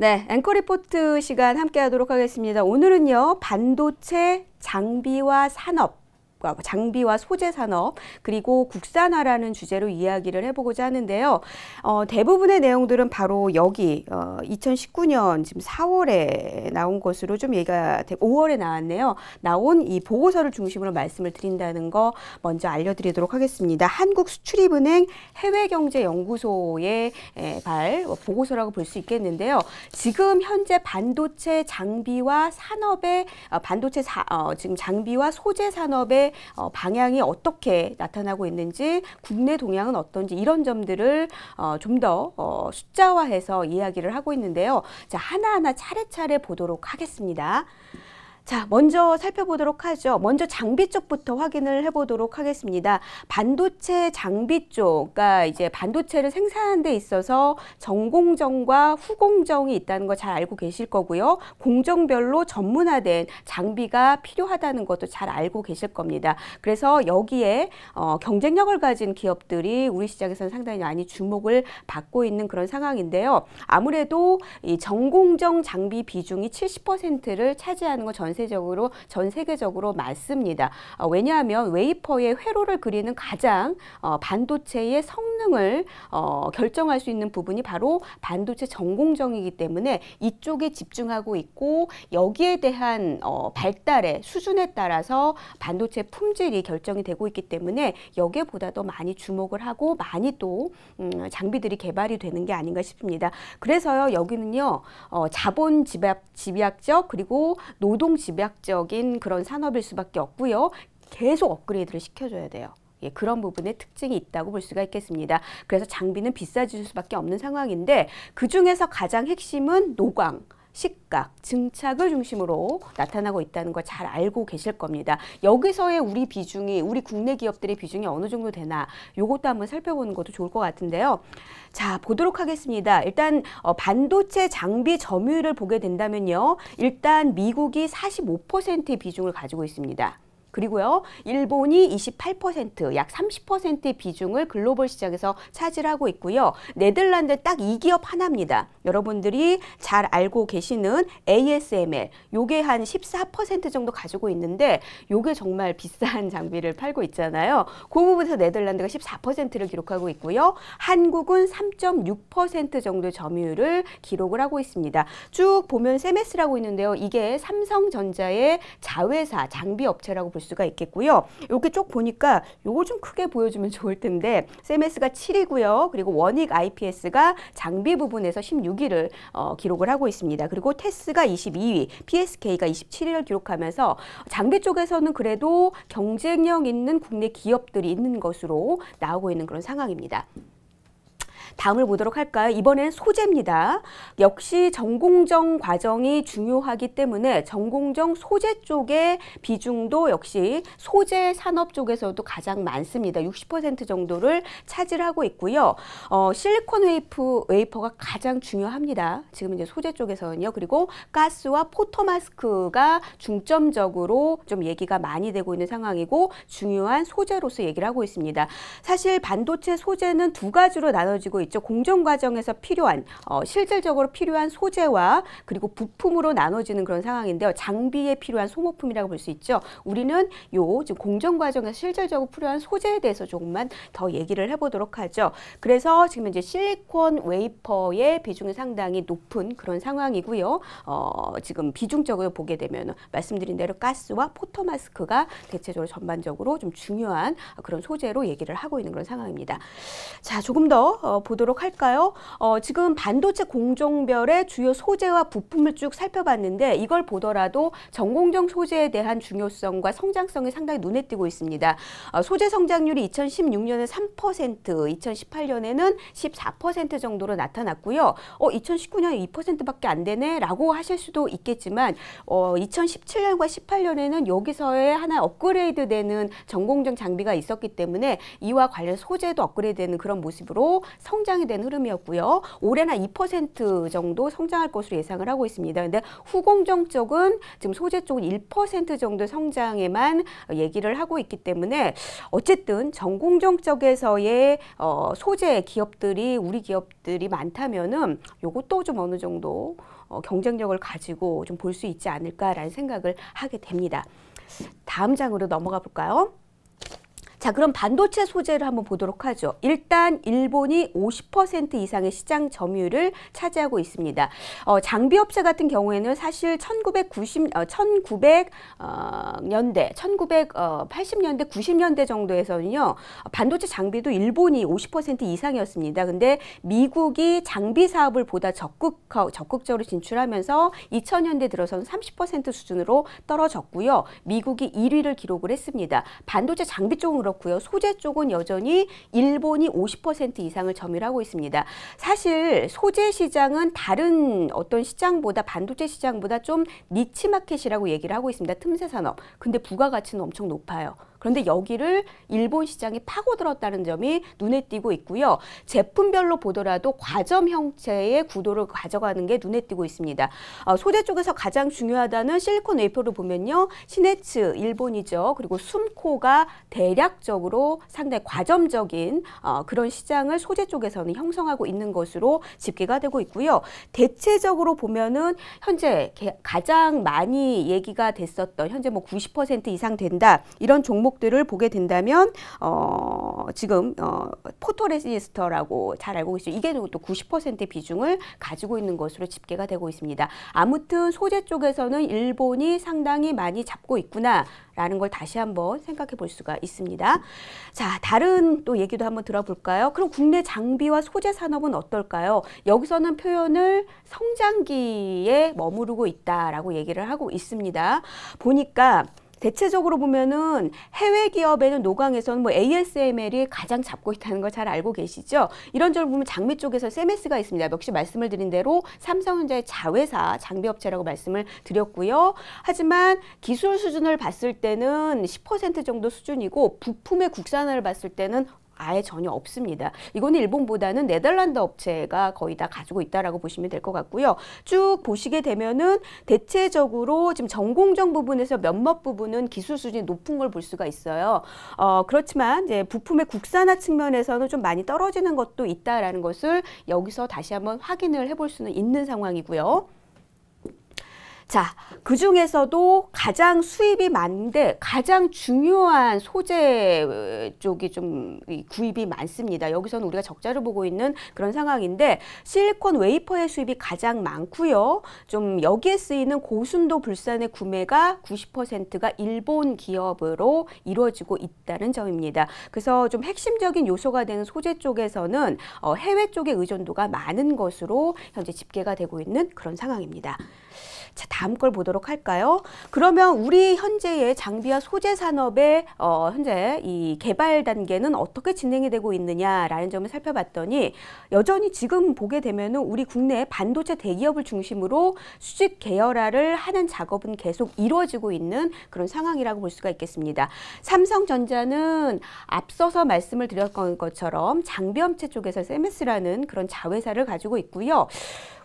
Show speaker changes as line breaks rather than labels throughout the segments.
네, 앵커 리포트 시간 함께 하도록 하겠습니다. 오늘은요, 반도체 장비와 산업 아, 뭐 장비와 소재 산업 그리고 국산화라는 주제로 이야기를 해보고자 하는데요. 어, 대부분의 내용들은 바로 여기 어, 2019년 지금 4월에 나온 것으로 좀 얘기가 5월에 나왔네요. 나온 이 보고서를 중심으로 말씀을 드린다는 거 먼저 알려드리도록 하겠습니다. 한국수출입은행 해외경제연구소의 발 뭐 보고서라고 볼 수 있겠는데요. 지금 현재 반도체 장비와 산업의 어, 반도체 사, 어, 지금 장비와 소재 산업의 어, 방향이 어떻게 나타나고 있는지 국내 동향은 어떤지 이런 점들을 어, 좀더 어, 숫자화해서 이야기를 하고 있는데요. 자, 하나하나 차례차례 보도록 하겠습니다. 자, 먼저 살펴보도록 하죠. 먼저 장비 쪽부터 확인을 해보도록 하겠습니다. 반도체 장비 쪽, 그러니까 이제 반도체를 생산하는 데 있어서 전공정과 후공정이 있다는 거 잘 알고 계실 거고요. 공정별로 전문화된 장비가 필요하다는 것도 잘 알고 계실 겁니다. 그래서 여기에 어, 경쟁력을 가진 기업들이 우리 시장에서는 상당히 많이 주목을 받고 있는 그런 상황인데요. 아무래도 이 전공정 장비 비중이 70%를 차지하는 거전 전세적으로 전 세계적으로 많습니다. 어, 왜냐하면 웨이퍼의 회로를 그리는 가장 어, 반도체의 성능을 어, 결정할 수 있는 부분이 바로 반도체 전공정이기 때문에 이쪽에 집중하고 있고 여기에 대한 어, 발달의 수준에 따라서 반도체 품질이 결정이 되고 있기 때문에 여기보다 더 많이 주목을 하고 많이 또 음, 장비들이 개발이 되는 게 아닌가 싶습니다. 그래서요 여기는요 어, 자본 집약, 집약적 그리고 노동 집 집약적인 그런 산업일 수밖에 없고요. 계속 업그레이드를 시켜줘야 돼요. 예, 그런 부분의 특징이 있다고 볼 수가 있겠습니다. 그래서 장비는 비싸질 수밖에 없는 상황인데 그 중에서 가장 핵심은 노광. 시각, 증착을 중심으로 나타나고 있다는 걸 잘 알고 계실 겁니다. 여기서의 우리 비중이 우리 국내 기업들의 비중이 어느 정도 되나 요것도 한번 살펴보는 것도 좋을 것 같은데요. 자, 보도록 하겠습니다. 일단 어, 반도체 장비 점유율을 보게 된다면요. 일단 미국이 45%의 비중을 가지고 있습니다. 그리고요, 일본이 28%, 약 30%의 비중을 글로벌 시장에서 차지하고 있고요. 네덜란드 딱 이 기업 하나입니다. 여러분들이 잘 알고 계시는 ASML, 요게 한 14% 정도 가지고 있는데, 요게 정말 비싼 장비를 팔고 있잖아요. 그 부분에서 네덜란드가 14%를 기록하고 있고요. 한국은 3.6% 정도의 점유율을 기록을 하고 있습니다. 쭉 보면 세메스라고 있는데요. 이게 삼성전자의 자회사, 장비 업체라고 볼볼 수가 있겠고요. 이렇게 쭉 보니까 요걸 좀 크게 보여주면 좋을 텐데 SMS가 7이고요. 그리고 원익 IPS가 장비 부분에서 16위를 어, 기록을 하고 있습니다. 그리고 테스가 22위, PSK가 27위를 기록하면서 장비 쪽에서는 그래도 경쟁력 있는 국내 기업들이 있는 것으로 나오고 있는 그런 상황입니다. 다음을 보도록 할까요? 이번엔 소재입니다. 역시 전공정 과정이 중요하기 때문에 전공정 소재 쪽의 비중도 역시 소재 산업 쪽에서도 가장 많습니다. 60% 정도를 차지하고 있고요. 어, 실리콘 웨이프, 웨이퍼가 가장 중요합니다. 지금 이제 소재 쪽에서는요. 그리고 가스와 포토마스크가 중점적으로 좀 얘기가 많이 되고 있는 상황이고 중요한 소재로서 얘기를 하고 있습니다. 사실 반도체 소재는 두 가지로 나눠지고 있죠. 공정 과정에서 필요한 어, 실질적으로 필요한 소재와 그리고 부품으로 나눠지는 그런 상황인데요. 장비에 필요한 소모품이라고 볼 수 있죠. 우리는 요 지금 공정 과정에서 실질적으로 필요한 소재에 대해서 조금만 더 얘기를 해보도록 하죠. 그래서 지금 이제 실리콘 웨이퍼의 비중이 상당히 높은 그런 상황이고요. 어, 지금 비중적으로 보게 되면 말씀드린 대로 가스와 포터 마스크가 대체적으로 전반적으로 좀 중요한 그런 소재로 얘기를 하고 있는 그런 상황입니다. 자, 조금 더 어, 보도록 할까요? 어, 지금 반도체 공정별의 주요 소재와 부품을 쭉 살펴봤는데 이걸 보더라도 전공정 소재에 대한 중요성과 성장성이 상당히 눈에 띄고 있습니다. 어, 소재 성장률이 2016년에 3%, 2018년에는 14% 정도로 나타났고요. 어, 2019년에 2%밖에 안 되네라고 하실 수도 있겠지만 어, 2017년과 18년에는 여기서의 하나 업그레이드 되는 전공정 장비가 있었기 때문에 이와 관련 소재도 업그레이드 되는 그런 모습으로 성 성장이 된 흐름이었고요. 올해는 2% 정도 성장할 것으로 예상을 하고 있습니다. 근데 후공정 쪽은 지금 소재 쪽은 1% 정도 성장에만 얘기를 하고 있기 때문에 어쨌든 전공정 쪽에서의 어, 소재 기업들이 우리 기업들이 많다면은 요것도 좀 어느 정도 어, 경쟁력을 가지고 좀 볼 수 있지 않을까라는 생각을 하게 됩니다. 다음 장으로 넘어가 볼까요? 자, 그럼 반도체 소재를 한번 보도록 하죠. 일단 일본이 50% 이상의 시장 점유율을 차지하고 있습니다. 어, 장비 업체 같은 경우에는 사실 1990 어, 1900년대, 1980년대, 90년대 정도에서는요. 반도체 장비도 일본이 50% 이상이었습니다. 근데 미국이 장비 사업을 보다 적극 적극적으로 진출하면서 2000년대 들어서는 30% 수준으로 떨어졌고요. 미국이 1위를 기록을 했습니다. 반도체 장비 쪽으로 그렇고요. 소재 쪽은 여전히 일본이 50% 이상을 점유하고 있습니다. 사실 소재 시장은 다른 어떤 시장보다 반도체 시장보다 좀 니치 마켓이라고 얘기를 하고 있습니다. 틈새 산업. 근데 부가가치는 엄청 높아요. 그런데 여기를 일본 시장이 파고들었다는 점이 눈에 띄고 있고요. 제품별로 보더라도 과점 형태의 구도를 가져가는 게 눈에 띄고 있습니다. 어, 소재 쪽에서 가장 중요하다는 실리콘 웨이퍼를 보면요. 시네츠 일본이죠. 그리고 숨코가 대략적으로 상당히 과점적인 어, 그런 시장을 소재 쪽에서는 형성하고 있는 것으로 집계가 되고 있고요. 대체적으로 보면은 현재 가장 많이 얘기가 됐었던 현재 뭐 90% 이상 된다 이런 종목 종목들을 보게 된다면 어, 지금 어, 포토레지스터라고 잘 알고 계시죠. 이게 또 90% 비중을 가지고 있는 것으로 집계가 되고 있습니다. 아무튼 소재 쪽에서는 일본이 상당히 많이 잡고 있구나. 라는 걸 다시 한번 생각해 볼 수가 있습니다. 자, 다른 또 얘기도 한번 들어볼까요? 그럼 국내 장비와 소재 산업은 어떨까요? 여기서는 표현을 성장기에 머무르고 있다라고 얘기를 하고 있습니다. 보니까 대체적으로 보면은 해외 기업에는 노광에서는 뭐 ASML이 가장 잡고 있다는 걸 잘 알고 계시죠? 이런 점을 보면 장미 쪽에서 세메스가 있습니다. 역시 말씀을 드린 대로 삼성전자의 자회사 장비업체라고 말씀을 드렸고요. 하지만 기술 수준을 봤을 때는 10% 정도 수준이고 부품의 국산화를 봤을 때는 아예 전혀 없습니다. 이거는 일본보다는 네덜란드 업체가 거의 다 가지고 있다라고 보시면 될 것 같고요. 쭉 보시게 되면은 대체적으로 지금 전공정 부분에서 몇몇 부분은 기술 수준이 높은 걸 볼 수가 있어요. 어, 그렇지만 이제 부품의 국산화 측면에서는 좀 많이 떨어지는 것도 있다라는 것을 여기서 다시 한번 확인을 해 볼 수는 있는 상황이고요. 자, 그 중에서도 가장 수입이 많은데 가장 중요한 소재 쪽이 좀 구입이 많습니다. 여기서는 우리가 적자를 보고 있는 그런 상황인데 실리콘 웨이퍼의 수입이 가장 많고요. 좀 여기에 쓰이는 고순도 불산의 구매가 90%가 일본 기업으로 이루어지고 있다는 점입니다. 그래서 좀 핵심적인 요소가 되는 소재 쪽에서는 어, 해외 쪽의 의존도가 많은 것으로 현재 집계가 되고 있는 그런 상황입니다. 자, 다음 다음 걸 보도록 할까요? 그러면 우리 현재의 장비와 소재 산업의 어, 현재 이 개발 단계는 어떻게 진행이 되고 있느냐라는 점을 살펴봤더니 여전히 지금 보게 되면은 우리 국내 반도체 대기업을 중심으로 수직 계열화를 하는 작업은 계속 이루어지고 있는 그런 상황이라고 볼 수가 있겠습니다. 삼성전자는 앞서서 말씀을 드렸던 것처럼 장비업체 쪽에서 세 m 스라는 그런 자회사를 가지고 있고요.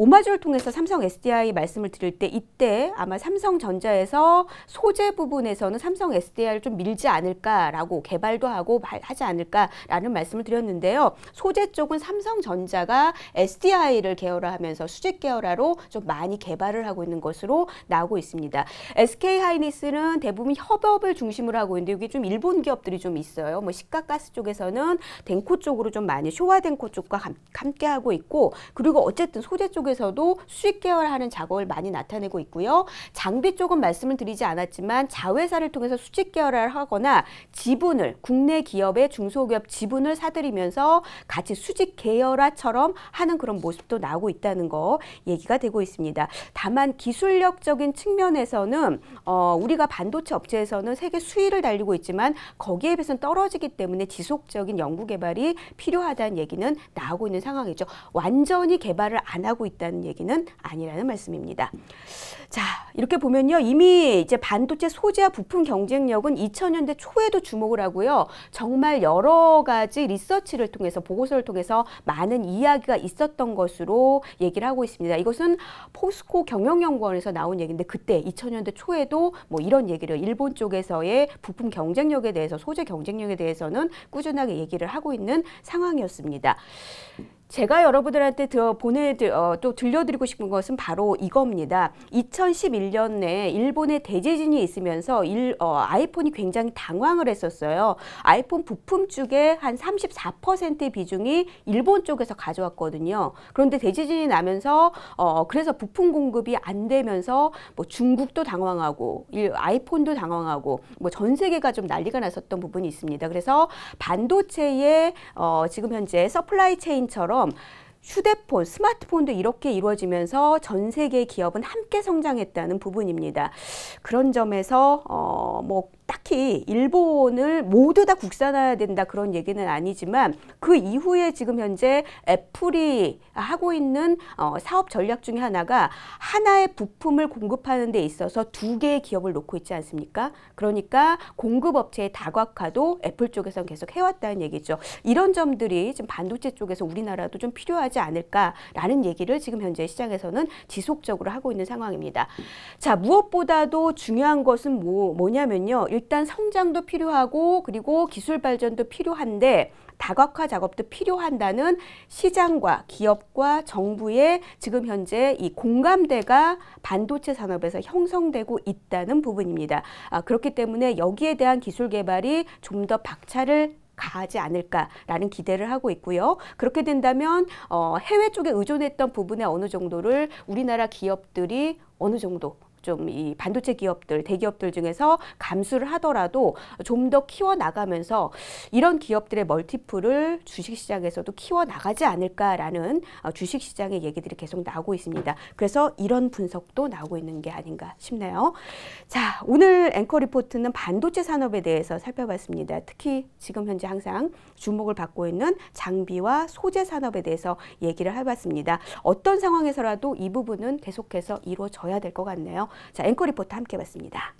오마주를 통해서 삼성 SDI 말씀을 드릴 때 이때 아마 삼성전자에서 소재 부분에서는 삼성 SDI를 좀 밀지 않을까라고 개발도 하고 하지 않을까라는 말씀을 드렸는데요. 소재 쪽은 삼성전자가 SDI를 계열화하면서 수직 계열화로 좀 많이 개발을 하고 있는 것으로 나오고 있습니다. SK 하이니스는 대부분 협업을 중심으로 하고 있는데 여기 좀 일본 기업들이 좀 있어요. 뭐 시가가스 쪽에서는 덴코 쪽으로 좀 많이 쇼와 덴코 쪽과 함께 하고 있고 그리고 어쨌든 소재 쪽에 쪽에서도 수익 계열하는 작업을 많이 나타내고 있고요. 장비 쪽은 말씀을 드리지 않았지만 자회사를 통해서 수직 계열을 하거나 지분을 국내 기업의 중소기업 지분을 사들이면서 같이 수직 계열화처럼 하는 그런 모습도 나오고 있다는 거 얘기가 되고 있습니다. 다만 기술력적인 측면에서는 어, 우리가 반도체 업체에서는 세계 수위를 달리고 있지만 거기에 비해서는 떨어지기 때문에 지속적인 연구 개발이 필요하다는 얘기는 나오고 있는 상황이죠. 완전히 개발을 안 하고 있다. 있다는 얘기는 아니라는 말씀입니다. 자, 이렇게 보면요. 이미 이제 반도체 소재와 부품 경쟁력은 2000년대 초에도 주목을 하고요. 정말 여러 가지 리서치를 통해서 보고서를 통해서 많은 이야기가 있었던 것으로 얘기를 하고 있습니다. 이것은 포스코 경영연구원에서 나온 얘기인데 그때 2000년대 초에도 뭐 이런 얘기를 일본 쪽에서의 부품 경쟁력에 대해서 소재 경쟁력에 대해서는 꾸준하게 얘기를 하고 있는 상황이었습니다. 제가 여러분들한테 들 보내 어, 또 들려드리고 싶은 것은 바로 이겁니다. 2011년에 일본에 대지진이 있으면서 일, 어, 아이폰이 굉장히 당황을 했었어요. 아이폰 부품 쪽에 한 34%의 비중이 일본 쪽에서 가져왔거든요. 그런데 대지진이 나면서 어, 그래서 부품 공급이 안 되면서 뭐 중국도 당황하고 일, 아이폰도 당황하고 뭐 전 세계가 좀 난리가 났었던 부분이 있습니다. 그래서 반도체의 어, 지금 현재 서플라이 체인처럼 것처럼 휴대폰, 스마트폰도 이렇게 이루어지면서 전 세계 기업은 함께 성장했다는 부분입니다. 그런 점에서 어, 뭐 딱히 일본을 모두 다 국산화해야 된다 그런 얘기는 아니지만 그 이후에 지금 현재 애플이 하고 있는 어, 사업 전략 중에 하나가 하나의 부품을 공급하는 데 있어서 두 개의 기업을 놓고 있지 않습니까? 그러니까 공급업체의 다각화도 애플 쪽에서 계속 해왔다는 얘기죠. 이런 점들이 지금 반도체 쪽에서 우리나라도 좀 필요하지 않을까라는 얘기를 지금 현재 시장에서는 지속적으로 하고 있는 상황입니다. 자, 무엇보다도 중요한 것은 뭐, 뭐냐면요. 일단 성장도 필요하고 그리고 기술 발전도 필요한데 다각화 작업도 필요한다는 시장과 기업과 정부의 지금 현재 이 공감대가 반도체 산업에서 형성되고 있다는 부분입니다. 아, 그렇기 때문에 여기에 대한 기술 개발이 좀 더 박차를 가지 않을까라는 기대를 하고 있고요. 그렇게 된다면 어, 해외 쪽에 의존했던 부분의 어느 정도를 우리나라 기업들이 어느 정도 좀이 반도체 기업들, 대기업들 중에서 감수를 하더라도 좀 더 키워나가면서 이런 기업들의 멀티플을 주식시장에서도 키워나가지 않을까라는 어, 주식시장의 얘기들이 계속 나오고 있습니다. 그래서 이런 분석도 나오고 있는 게 아닌가 싶네요. 자, 오늘 앵커 리포트는 반도체 산업에 대해서 살펴봤습니다. 특히 지금 현재 항상 주목을 받고 있는 장비와 소재 산업에 대해서 얘기를 해봤습니다. 어떤 상황에서라도 이 부분은 계속해서 이루어져야 될 것 같네요. 자, 앵커 리포터 함께 봤습니다.